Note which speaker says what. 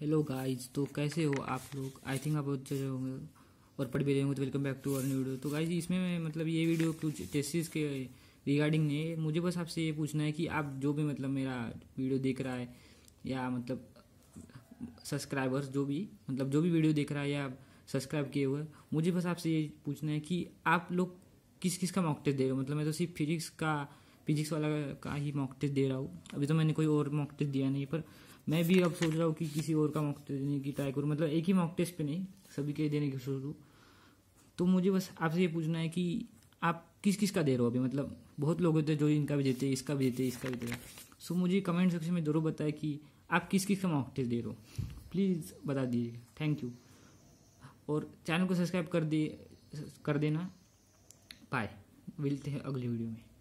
Speaker 1: hello guys तो कैसे हो आप लोग आई थिंक आप अच्छे होंगे और पढ़ भी रहे होंगे तो welcome back to our new video तो गाइज इसमें मैं मतलब ये वीडियो कुछ टेस्टिस के रिगार्डिंग नहीं मुझे बस आपसे ये पूछना है कि आप जो भी मतलब मेरा वीडियो देख रहा है या मतलब सब्सक्राइबर्स जो भी मतलब जो भी वीडियो देख रहा है या सब्सक्राइब किए हुए मुझे बस आपसे ये पूछना है कि आप लोग किस किस का मॉक टेस्ट दे रहे हो मतलब मैं तो सिर्फ फिजिक्स का फिजिक्स वाला का ही मॉक टेस्ट दे रहा हूँ अभी तो मैंने कोई और मॉक टेस्ट दिया नहीं पर मैं भी अब सोच रहा हूँ कि किसी और का मॉक टेस्ट देने की ट्राई करूँ मतलब एक ही मॉक टेस्ट पे नहीं सभी के देने की सोच रूँ तो मुझे बस आपसे ये पूछना है कि आप किस किस का दे रहे हो अभी मतलब बहुत लोग होते हैं जो इनका भी देते हैं इसका भी देते इसका भी देते सो मुझे कमेंट सेक्शन में जरूर बताए कि आप किस किस का मॉक टेस्ट दे रहे हो प्लीज़ बता दीजिए थैंक यू और चैनल को सब्सक्राइब कर दे कर देना बाय मिलते हैं अगली वीडियो में